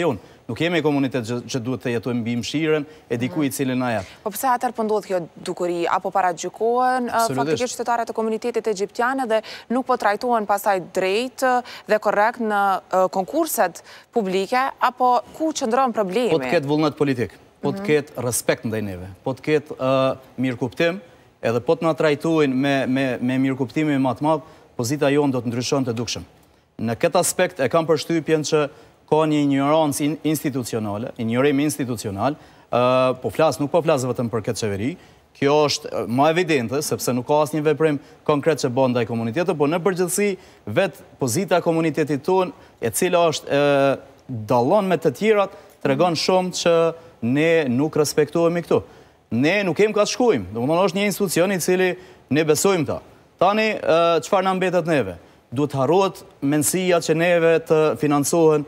e unë. Nuk jemi e komunitet që duhet të jetu e mbi mshiren, e diku i cilin aja. Po përse atër pëndodhë po kjo dukuri, apo para gjukohen faktikisht qëtetarët të komunitetit e gjiptiane dhe nuk po trajtohen pasaj drejt dhe korekt në konkurset publike, apo ku qëndron problemi? Po të ketë vullnet politik, po të mhm. ketë respekt në dajneve, po të ketë mirë kuptim, edhe po të nga trajtohen me mirë kuptimi më atë madhë, pozita jonë do të ndryshon të dukshëm. Në këtë aspekt e kam përshtypjen që ka një ignorancë institucionale, një institucional, po flasë, nuk po flasë vëtëm për këtë qeveri, kjo është ma evidente, sepse nuk ka asë një veprim konkret që bënda i komunitetu, po në përgjithsi, vetë pozita komunitetit tunë, e cila është dalon me të tjirat, të regon shumë që ne nuk respektuem i këtu. Ne nuk kemë ka të shkujmë, dhe më është një institucion i cili ne besojmë ta. Tani, qëfar në ambetet neve? Duhet harot mensia që neve të financohen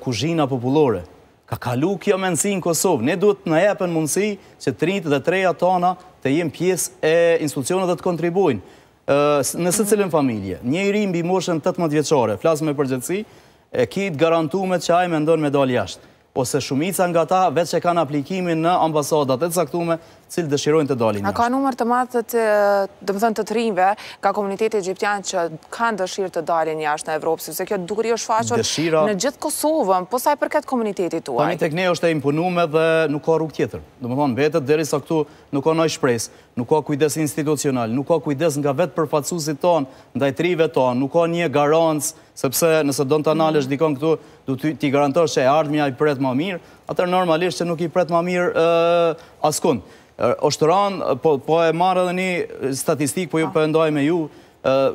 kuzhina populore. Ka kalu kjo mendsi në Kosovë. Ne duhet na japën mundësi që 3 dhe 3 atana të jenë pjesë e institucioneve të kontribuojnë. Në së cilën familje, një iri mbi moshën 18 vjeçore, flas me përgjithësi, e kit garantuar që ai mendon me dal jashtë ose shumica nga ta vetë që kanë aplikimin në ambasodat e caktume, cilë dëshirojnë të dalin njështë. A ka numër të matë të, dëmë të trimve, ka komunitetit e gjiptian që kanë dëshirë të dalin njështë në Evropë, se kjo duri është faqër në gjithë Kosovën, po saj përket komunitetit tuaj? Pani tek ne është e impunume dhe nuk ka rrug tjetër. Dëmë thënë, vetët dheri sa këtu nuk ka nëjë shpresë, nuk ka kujdes institucional, nuk ka kujdes nga vetë përfacusit tonë, nuk ka një garancë, sepse nëse do në të analesh mm. dikon këtu, du t'i garantosh që e ardhë i përret ma mirë, atër normalisht që nuk i përret ma mirë askun. Oshtë po, po e marë dhe një statistikë, po ju përëndoj po. me ju,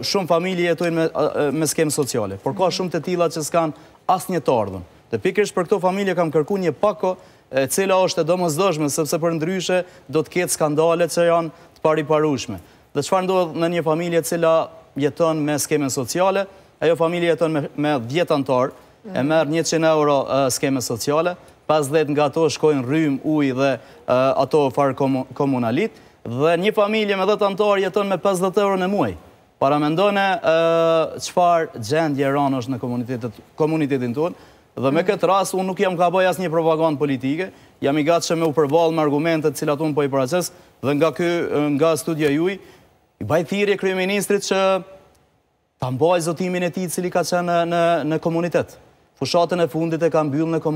shumë familje jetojnë me skemë sociale, por ka mm. shumë të tila që s'kanë asë një të ardhën. Dhe pikrish për këto familje kam kërku një pako, cila është e do më sepse për ndryshe do të ketë skandale që janë të pari parushme. Dhe që ndodhë në një familje cila jeton me skemen sociale, ajo familje jeton me 10 antarë, e mhm. merë 100 euro skeme sociale, 50 nga ato shkojnë rrymë, ujë dhe ato farë komunalit, dhe një familje me 10 antarë jeton me 50 euro në muaj. Para Paramendone qëfar gjendje ranë është në komunitetin tonë, dhe me mhm. këtë rasë unë nuk jam ka bëj asë një propagandë politike, jam i gatë që me u përvalë më argumentet cilat unë po i proces, dhe nga studia juj, i bajthiri e kryeministrit që Ta mbaj zotimin e ti cili ka qenë në komunitet. Fushatën e fundit e ka mbyllë në komunitet.